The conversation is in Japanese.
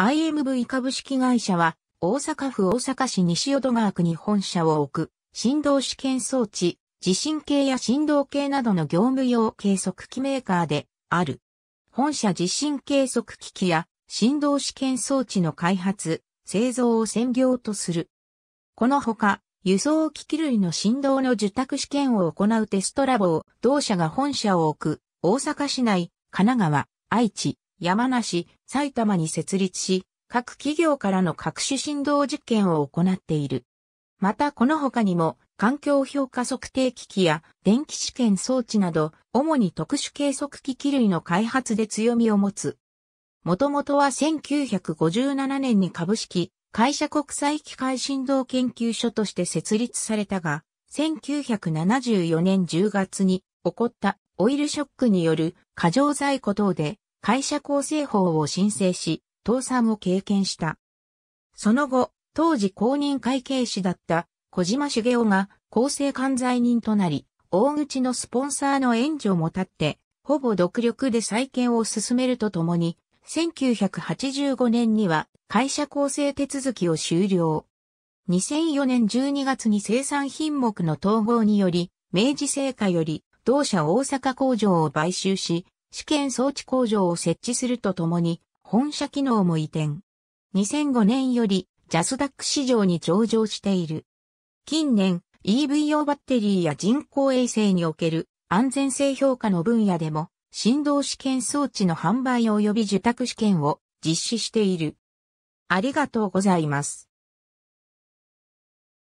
IMV 株式会社は、大阪府大阪市西淀川区に本社を置く、振動試験装置、地震計や振動計などの業務用計測器メーカーである。本社地震計測機器や振動試験装置の開発、製造を専業とする。このほか、輸送機器類の振動の受託試験を行うテストラボを同社が本社を置く、大阪市内、神奈川、愛知、山梨、埼玉に設立し、各企業からの各種振動実験を行っている。またこの他にも、環境評価測定機器や電気試験装置など、主に特殊計測機器類の開発で強みを持つ。もともとは1957年に株式、会社国際機械振動研究所として設立されたが、1974年10月に起こったオイルショックによる過剰在庫等で会社構成法を申請し、倒産を経験した。その後、当時公認会計士だった小島茂雄が構成管財人となり、大口のスポンサーの援助も立って、ほぼ独力で再建を進めるとともに、1985年には会社構成手続きを終了。2004年12月に生産品目の統合により、明治製菓より同社大阪工場を買収し、試験装置工場を設置するとともに、本社機能も移転。2005年より、ジャスダック市場に上場している。近年、EV 用バッテリーや人工衛星における安全性評価の分野でも、振動試験装置の販売及び受託試験を実施している。ありがとうございます。